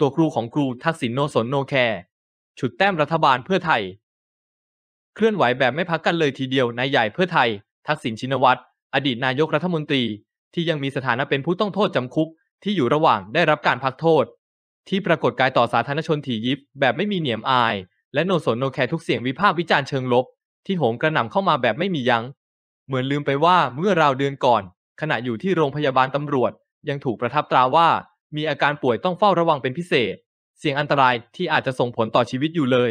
ตัวครูของครูทักษิณโนสนโนแคร์ฉุดแต้มรัฐบาลเพื่อไทย เคลื่อนไหวแบบไม่พักกันเลยทีเดียวนายใหญ่เพื่อไทย ทักษิณชินวัตร อดีตนายกรัฐมนตรี ที่ยังมีสถานะเป็นผู้ต้องโทษจำคุก ที่อยู่ระหว่างได้รับการพักโทษ ที่ปรากฏกายต่อสาธารณชนถี่ยิบ แบบไม่มีเหนียมอาย และโนสนโนแคร์ทุกเสียงวิพากษ์วิจารณ์เชิงลบที่โหมกระหน่ำเข้ามาแบบไม่มียัง้ง เหมือนลืมไปว่าเมื่อราวเดือนก่อน ขณะอยู่ที่โรงพยาบาลตำรวจ ยังถูกประทับตราว่ามีอาการป่วยต้องเฝ้าระวังเป็นพิเศษ เสี่ยงอันตรายที่อาจจะส่งผลต่อชีวิตอยู่เลย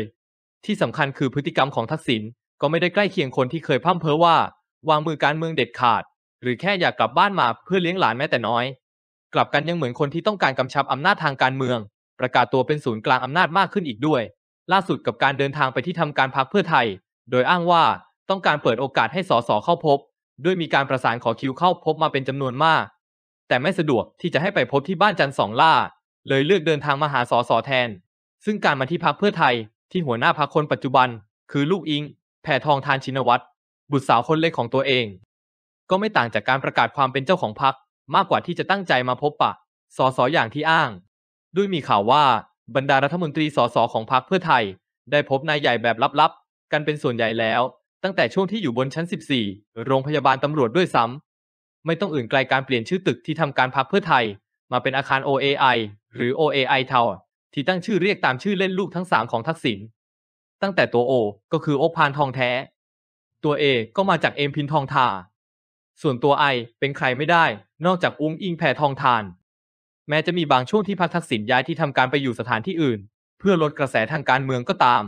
ที่สำคัญคือพฤติกรรมของทักษิณก็ไม่ได้ใกล้เคียงคนที่เคยพั่มเพ้อว่า วางมือการเมืองเด็ดขาด หรือแค่อยากกลับบ้านมาเพื่อเลี้ยงหลานแม้แต่น้อย กลับกันยังเหมือนคนที่ต้องการกำชับอำนาจทางการเมือง ประกาศตัวเป็นศูนย์กลางอำนาจมากขึ้นอีกด้วย ล่าสุดกับการเดินทางไปที่ทำการพักเพื่อไทย โดยอ้างว่าต้องการเปิดโอกาสให้สสเข้าพบด้วยมีการประสานขอคิวเข้าพบมาเป็นจำนวนมากแต่ไม่สะดวกที่จะให้ไปพบที่บ้านจันทร์สองล่า เลยเลือกเดินทางมาหาสอสอแทน ซึ่งการมาที่พักเพื่อไทยที่หัวหน้าพักคนปัจจุบัน คือลูกอิงแผ่ทองทานชินวัตรบุตรสาวคนเล็กของตัวเอง ก็ไม่ต่างจากการประกาศความเป็นเจ้าของพักมากกว่าที่จะตั้งใจมาพบปะสอสออย่างที่อ้าง ด้วยมีข่าวว่าบรรดารัฐมนตรีสอสอของพักเพื่อไทย ได้พบนายใหญ่แบบลับๆกันเป็นส่วนใหญ่แล้ว ตั้งแต่ช่วงที่อยู่บนชั้น 14 โรงพยาบาลตำรวจด้วยซ้ำไม่ต้องอื่นไกลการเปลี่ยนชื่อตึกที่ทำการพักเพื่อไทย มาเป็นอาคาร OAI หรือ OAI Tower ที่ตั้งชื่อเรียกตามชื่อเล่นลูกทั้ง 3 ของทักษิณตั้งแต่ตัวโอก็คือโอพานทองแท้ ตัวเอก็มาจากเอมพินทองทา ส่วนตัวไอเป็นใครไม่ได้ นอกจากอุ้งอิงแผ่ทองทาน แม้จะมีบางช่วงที่พักทักษิณย้ายที่ทำการไปอยู่สถานที่อื่น เพื่อลดกระแสทางการเมืองก็ตาม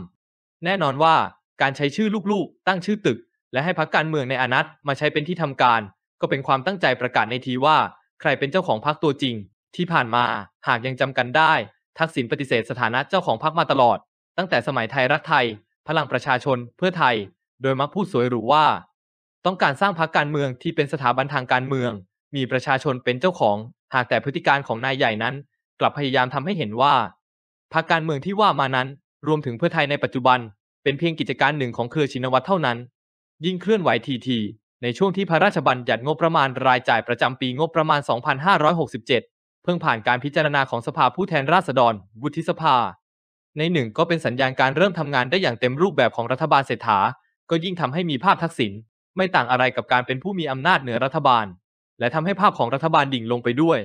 แน่นอนว่าการใช้ชื่อลูกๆ ตั้งชื่อตึก และให้พักการเมืองในอนัตมาใช้เป็นที่ทำการก็เป็นความตั้งใจประกาศในทีว่า ใครเป็นเจ้าของพรรคตัวจริง ที่ผ่านมาหากยังจำกันได้ ทักษิณปฏิเสธสถานะเจ้าของพรรคมาตลอด ตั้งแต่สมัยไทยรักไทย พลังประชาชนเพื่อไทย โดยมักพูดสวยหรูว่า ต้องการสร้างพรรคการเมืองที่เป็นสถาบันทางการเมือง มีประชาชนเป็นเจ้าของ หากแต่พฤติการของนายใหญ่นั้น กลับพยายามทำให้เห็นว่าพรรคการเมืองที่ว่ามานั้น รวมถึงเพื่อไทยในปัจจุบัน เป็นเพียงกิจการหนึ่งของเครือชินวัตรเท่านั้น ยิ่งเคลื่อนไหวทีทีในช่วงที่พระราชบัญญัติงบประมาณรายจ่ายประจำปีงบประมาณ 2567 เพิ่งผ่านการพิจารณาของสภาผู้แทนราษฎรวุฒิสภา ในหนึ่งก็เป็นสัญญาณการเริ่มทำงานได้อย่างเต็มรูปแบบของรัฐบาลเศรษฐา ก็ยิ่งทำให้มีภาพทักษิณไม่ต่างอะไรกับการเป็นผู้มีอำนาจเหนือรัฐบาล และทำให้ภาพของรัฐบาลดิ่งลงไปด้วย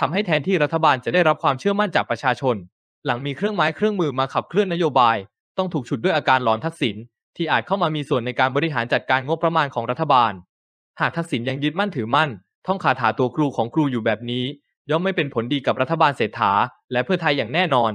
ทำให้แทนที่รัฐบาลจะได้รับความเชื่อมั่นจากประชาชน หลังมีเครื่องไม้เครื่องมือมาขับเคลื่อนนโยบาย ต้องถูกฉุดด้วยอาการหลอนทักษิณที่อาจเข้ามามีส่วนในการบริหารจัดการงบประมาณของรัฐบาล หากทักษิณยังยึดมั่นถือมั่น ท่องคาถาตัวครูของครูอยู่แบบนี้ ย่อมไม่เป็นผลดีกับรัฐบาลเศรษฐาและเพื่อไทยอย่างแน่นอน